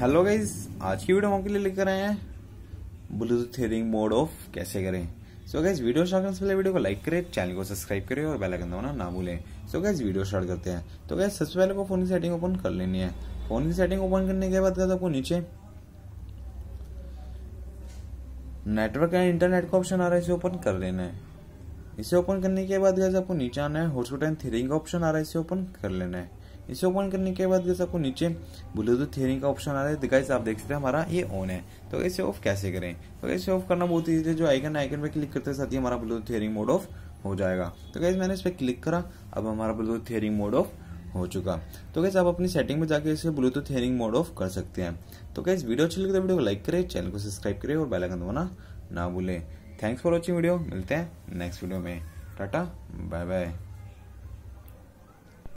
hello guys आज की video हम आपके लिए लेकर आए हैं ब्लूटूथ हेयरिंग मोड ऑफ कैसे करें सो गाइज वीडियो शॉर्ट करने से पहले वीडियो को लाइक करें चैनल को सब्सक्राइब करें और बेल आइकन दबाना ना भूलें सो गाइज वीडियो शॉर्ट करते हैं तो गाइज सबसे पहले को फोन की सेटिंग ओपन कर लेनी है फोन की सेटिंग ओपन करने के बाद आपको नीचे नेटवर्क एंड इंटरनेट का ऑप्शन आ रहा है इसे ओपन कर लेना है इसे ओपन करने के बाद गाइज आपको नीचे आना है हॉटस्पॉट एंड थेरिंग का ऑप्शन आ रहा है इसे ओपन कर लेना है इसे ओपन करने के बाद आपको नीचे ब्लूटूथ हियरिंग का ऑप्शन आ रहा है गाइस तो आप देख सकते हैं हमारा ये ऑन है तो इसे ऑफ कैसे करें तो इसे ऑफ करना बहुत ईजी है जो आइकन आइकन पर क्लिक करते साथ ही हमारा ब्लूटूथ हियरिंग मोड ऑफ हो जाएगा तो गैस मैंने इस पर क्लिक करा अब हमारा ब्लूटूथ हियरिंग मोड ऑफ हो चुका तो कैसे आप अपनी सेटिंग में जाकर इसे ब्लूटूथ हेयरिंग मोड ऑफ कर सकते हैं तो कैसे वीडियो अच्छी लगे तो वीडियो को लाइक करें चैनल को सब्सक्राइब करें और बेल आइकन दबाना ना भूलें थैंक्स फॉर वॉचिंग वीडियो मिलते हैं नेक्स्ट वीडियो में टाटा बाय बाय